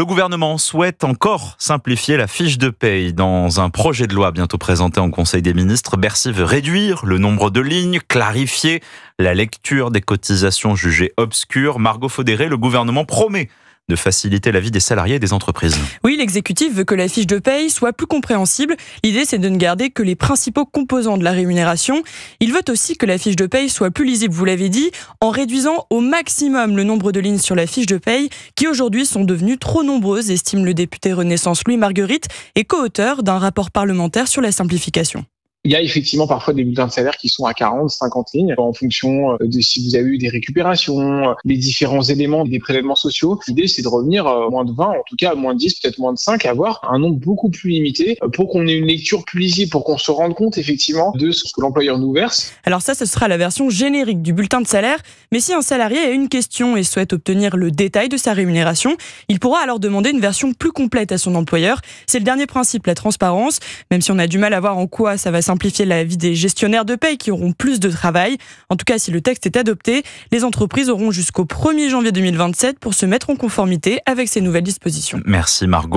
Le gouvernement souhaite encore simplifier la fiche de paye. Dans un projet de loi bientôt présenté en Conseil des ministres, Bercy veut réduire le nombre de lignes, clarifier la lecture des cotisations jugées obscures. Margot Faudéré, le gouvernement promet de faciliter la vie des salariés et des entreprises. Oui, l'exécutif veut que la fiche de paye soit plus compréhensible. L'idée, c'est de ne garder que les principaux composants de la rémunération. Il veut aussi que la fiche de paye soit plus lisible, vous l'avez dit, en réduisant au maximum le nombre de lignes sur la fiche de paye qui aujourd'hui sont devenues trop nombreuses, estime le député Renaissance Louis Marguerite et co-auteur d'un rapport parlementaire sur la simplification. Il y a effectivement parfois des bulletins de salaire qui sont à 40, 50 lignes en fonction euh, de si vous avez eu des récupérations, euh, les différents éléments des prélèvements sociaux. L'idée, c'est de revenir à euh, moins de 20, en tout cas à moins de 10, peut-être moins de 5, avoir un nombre beaucoup plus limité pour qu'on ait une lecture plus lisible, pour qu'on se rende compte effectivement de ce que l'employeur nous verse. Alors ça, ce sera la version générique du bulletin de salaire. Mais si un salarié a une question et souhaite obtenir le détail de sa rémunération, il pourra alors demander une version plus complète à son employeur. C'est le dernier principe, la transparence. Même si on a du mal à voir en quoi ça va simplifier la vie des gestionnaires de paie qui auront plus de travail. En tout cas, si le texte est adopté, les entreprises auront jusqu'au 1er janvier 2027 pour se mettre en conformité avec ces nouvelles dispositions. Merci Margot.